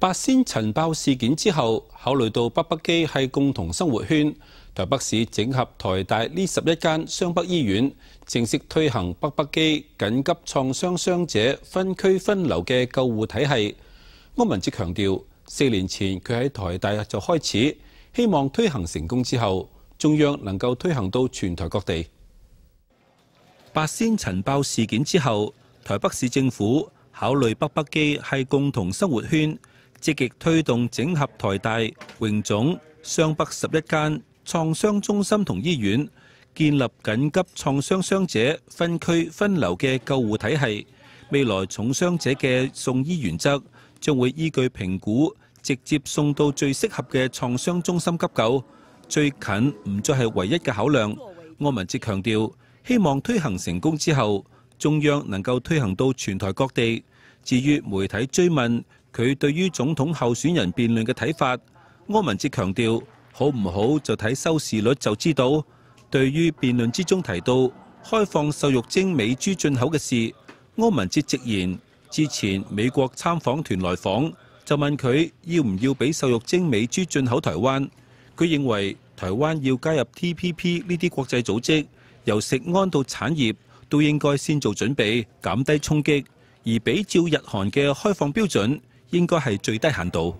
八仙塵爆事件之後，考慮到北北基係共同生活圈，台北市整合台大呢十一間雙北醫院，正式推行北北基緊急創傷傷者分區分流嘅救護體系。柯文哲強調，四年前佢喺台大就開始，希望推行成功之後，中央能夠推行到全台各地。八仙塵爆事件之後，台北市政府考慮北北基係共同生活圈。積極推動整合台大、榮總、雙北十一間創傷中心同醫院，建立緊急創傷傷者分區分流嘅救護體系。未來重傷者嘅送醫原則將會依據評估，直接送到最適合嘅創傷中心急救。最近唔再係唯一嘅考量。柯文哲強調，希望推行成功之後，中央能夠推行到全台各地。至於媒體追問，佢對於總統候選人辯論嘅睇法，柯文哲強調：好唔好就睇收視率就知道。對於辯論之中提到開放瘦肉精美豬進口嘅事，柯文哲直言：之前美國參訪團來訪，就問佢要唔要俾瘦肉精美豬進口台灣。佢認為台灣要加入 TPP 呢啲國際組織，由食安到產業，都應該先做準備，減低衝擊。而比照日韓嘅開放標準。应该系最低限度。